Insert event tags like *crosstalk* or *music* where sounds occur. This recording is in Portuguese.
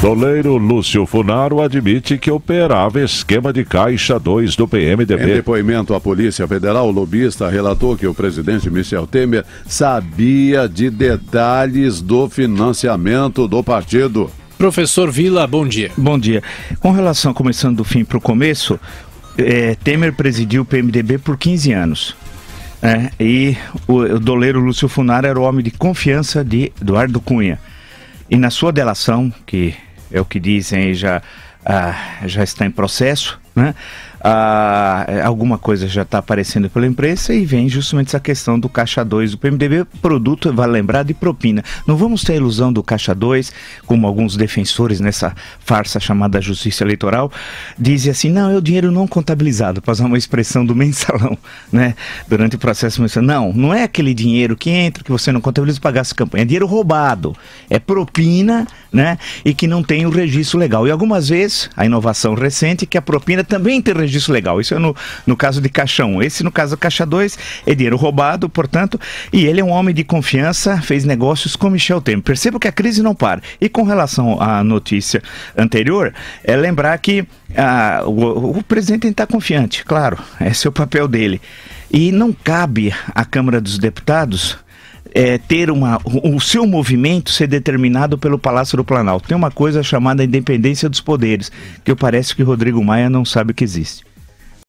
Doleiro Lúcio Funaro admite que operava esquema de Caixa 2 do PMDB. Em depoimento à Polícia Federal, o lobista relatou que o presidente Michel Temer sabia de detalhes do financiamento do partido. Professor Vila, bom dia. Bom dia. Com relação, começando do fim para o começo, é, Temer presidiu o PMDB por 15 anos. É, e o, o doleiro Lúcio Funaro era o homem de confiança de Eduardo Cunha. E na sua delação, que é o que dizem já, ah, já está em processo, né? ah, é, alguma coisa já está aparecendo pela imprensa e vem justamente essa questão do Caixa 2 do PMDB, produto, vai lembrar, de propina. Não vamos ter a ilusão do Caixa 2, como alguns defensores nessa farsa chamada Justiça Eleitoral, dizem assim, não, é o dinheiro não contabilizado, para usar uma expressão do mensalão, *laughs* né, durante o processo Não, não é aquele dinheiro que entra, que você não contabiliza para pagar de campanha, é dinheiro roubado, é propina, né, e que não tem o registro legal. E algumas vezes, a inovação recente, que a propina também tem registro disso legal. Isso é no, no caso de Caixa 1. Esse, no caso do Caixa 2, é dinheiro roubado, portanto, e ele é um homem de confiança, fez negócios com Michel Temer. Perceba que a crise não para. E com relação à notícia anterior, é lembrar que ah, o, o presidente está confiante, claro, esse é o papel dele. E não cabe à Câmara dos Deputados é, ter uma, o seu movimento ser determinado pelo Palácio do Planalto. Tem uma coisa chamada independência dos poderes, que eu parece que Rodrigo Maia não sabe que existe.